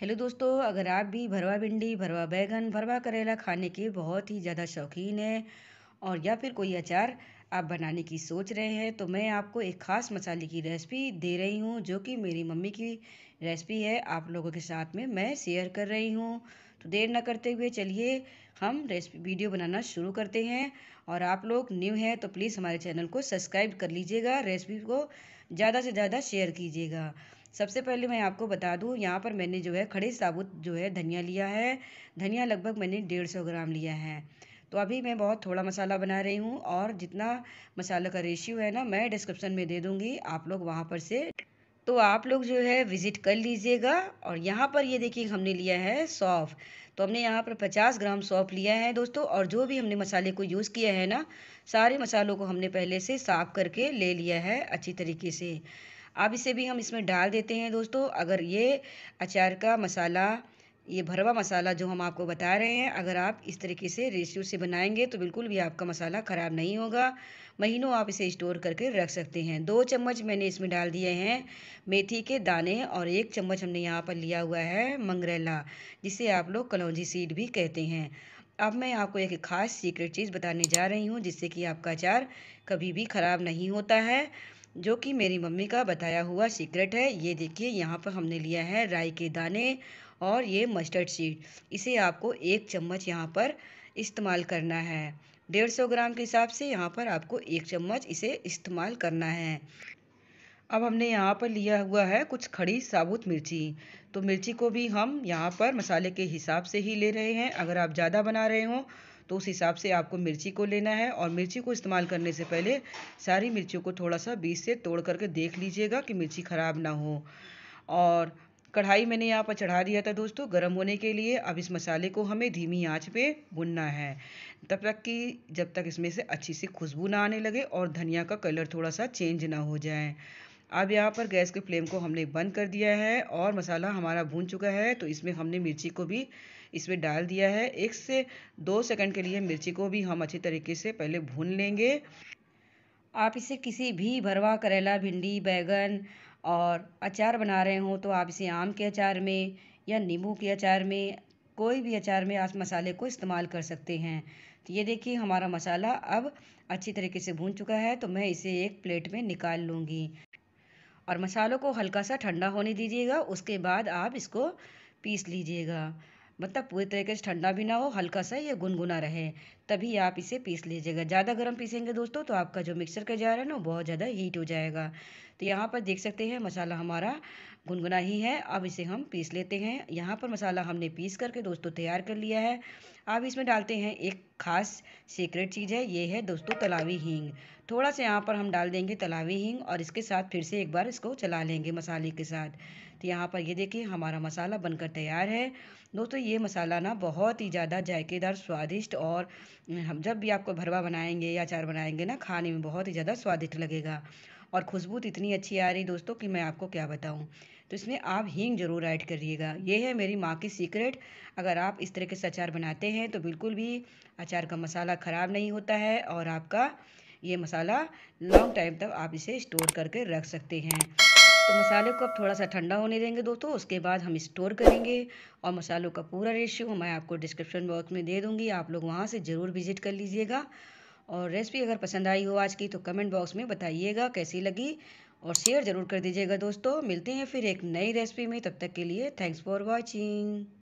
hello दोस्तों अगर आप भी भरवा भिंडी भरवा बैगन भरवा करेला खाने के बहुत ही ज़्यादा शौकीन हैं और या फिर कोई अचार आप बनाने की सोच रहे हैं तो मैं आपको एक ख़ास मसाले की रेसिपी दे रही हूँ जो कि मेरी मम्मी की रेसिपी है आप लोगों के साथ में मैं शेयर कर रही हूँ तो देर ना करते हुए चलिए हम रेसिपी वीडियो बनाना शुरू करते हैं और आप लोग न्यू हैं तो प्लीज़ हमारे चैनल को सब्सक्राइब कर लीजिएगा रेसिपी को ज़्यादा से ज़्यादा शेयर कीजिएगा सबसे पहले मैं आपको बता दूँ यहाँ पर मैंने जो है खड़े साबुत जो है धनिया लिया है धनिया लगभग मैंने डेढ़ सौ ग्राम लिया है तो अभी मैं बहुत थोड़ा मसाला बना रही हूँ और जितना मसाला का रेशियो है ना मैं डिस्क्रिप्शन में दे दूँगी आप लोग वहाँ पर से तो आप लोग जो है विज़िट कर लीजिएगा और यहाँ पर ये देखिए हमने लिया है सौफ़ तो हमने यहाँ पर 50 ग्राम सौफ़ लिया है दोस्तों और जो भी हमने मसाले को यूज़ किया है ना सारे मसालों को हमने पहले से साफ़ करके ले लिया है अच्छी तरीके से अब इसे भी हम इसमें डाल देते हैं दोस्तों अगर ये अचार का मसाला ये भरवा मसाला जो हम आपको बता रहे हैं अगर आप इस तरीके से रेशियो से बनाएंगे तो बिल्कुल भी आपका मसाला ख़राब नहीं होगा महीनों आप इसे स्टोर करके रख सकते हैं दो चम्मच मैंने इसमें डाल दिए हैं मेथी के दाने और एक चम्मच हमने यहाँ पर लिया हुआ है मंगरेला जिसे आप लोग कलौजी सीड भी कहते हैं अब मैं आपको एक खास सीक्रेट चीज़ बताने जा रही हूँ जिससे कि आपका अचार कभी भी ख़राब नहीं होता है जो कि मेरी मम्मी का बताया हुआ सीक्रेट है ये देखिए यहाँ पर हमने लिया है राई के दाने और ये मस्टर्ड सीड इसे आपको एक चम्मच यहाँ पर इस्तेमाल करना है डेढ़ सौ ग्राम के हिसाब से यहाँ पर आपको एक चम्मच इसे इस्तेमाल करना है अब हमने यहाँ पर लिया हुआ है कुछ खड़ी साबुत मिर्ची तो मिर्ची को भी हम यहाँ पर मसाले के हिसाब से ही ले रहे हैं अगर आप ज़्यादा बना रहे हों तो उस हिसाब से आपको मिर्ची को लेना है और मिर्ची को इस्तेमाल करने से पहले सारी मिर्चियों को थोड़ा सा बीज से तोड़ करके देख लीजिएगा कि मिर्ची ख़राब ना हो और कढ़ाई मैंने यहाँ पर चढ़ा दिया था दोस्तों गर्म होने के लिए अब इस मसाले को हमें धीमी आंच पे भुनना है तब तक कि जब तक इसमें से अच्छी सी खुशबू ना आने लगे और धनिया का कलर थोड़ा सा चेंज ना हो जाए अब यहाँ पर गैस के फ्लेम को हमने बंद कर दिया है और मसाला हमारा भून चुका है तो इसमें हमने मिर्ची को भी इसमें डाल दिया है एक से दो सेकंड के लिए मिर्ची को भी हम अच्छी तरीके से पहले भून लेंगे आप इसे किसी भी भरवा करेला भिंडी बैगन और अचार बना रहे हों तो आप इसे आम के अचार में या नींबू के अचार में कोई भी अचार में आप मसाले को इस्तेमाल कर सकते हैं तो ये देखिए हमारा मसाला अब अच्छी तरीके से भून चुका है तो मैं इसे एक प्लेट में निकाल लूँगी और मसालों को हल्का सा ठंडा होने दीजिएगा उसके बाद आप इसको पीस लीजिएगा मतलब पूरी तरीके से ठंडा भी ना हो हल्का सा ये गुनगुना रहे तभी आप इसे पीस लीजिएगा ज़्यादा गर्म पीसेंगे दोस्तों तो आपका जो मिक्सर का जार है ना बहुत ज़्यादा हीट हो जाएगा तो यहाँ पर देख सकते हैं मसाला हमारा गुनगुना ही है अब इसे हम पीस लेते हैं यहाँ पर मसाला हमने पीस करके दोस्तों तैयार कर लिया है अब इसमें डालते हैं एक ख़ास सीक्रेट चीज़ है ये है दोस्तों तलावी हींग थोड़ा सा यहाँ पर हम डाल देंगे तलावी हींग और इसके साथ फिर से एक बार इसको चला लेंगे मसाले के साथ तो यहाँ पर ये देखिए हमारा मसाला बनकर तैयार है दोस्तों ये मसाला ना बहुत ही ज़्यादा जायकेदार स्वादिष्ट और हम जब भी आपको भरवा बनाएंगे या अचार बनाएंगे ना खाने में बहुत ही ज़्यादा स्वादिष्ट लगेगा और खुशबू तो इतनी अच्छी आ रही दोस्तों कि मैं आपको क्या बताऊँ तो इसमें आप हींग ज़रूर ऐड करिएगा ये है मेरी माँ की सीक्रेट अगर आप इस तरीके से अचार बनाते हैं तो बिल्कुल भी अचार का मसाला ख़राब नहीं होता है और आपका ये मसाला लॉन्ग टाइम तक आप इसे स्टोर करके रख सकते हैं तो मसाले को अब थोड़ा सा ठंडा होने देंगे दोस्तों उसके बाद हम स्टोर करेंगे और मसालों का पूरा रेशियो मैं आपको डिस्क्रिप्शन बॉक्स में दे दूँगी आप लोग वहाँ से ज़रूर विज़िट कर लीजिएगा और रेसिपी अगर पसंद आई हो आज की तो कमेंट बॉक्स में बताइएगा कैसी लगी और शेयर ज़रूर कर दीजिएगा दोस्तों मिलते हैं फिर एक नई रेसिपी में तब तक के लिए थैंक्स फॉर वॉचिंग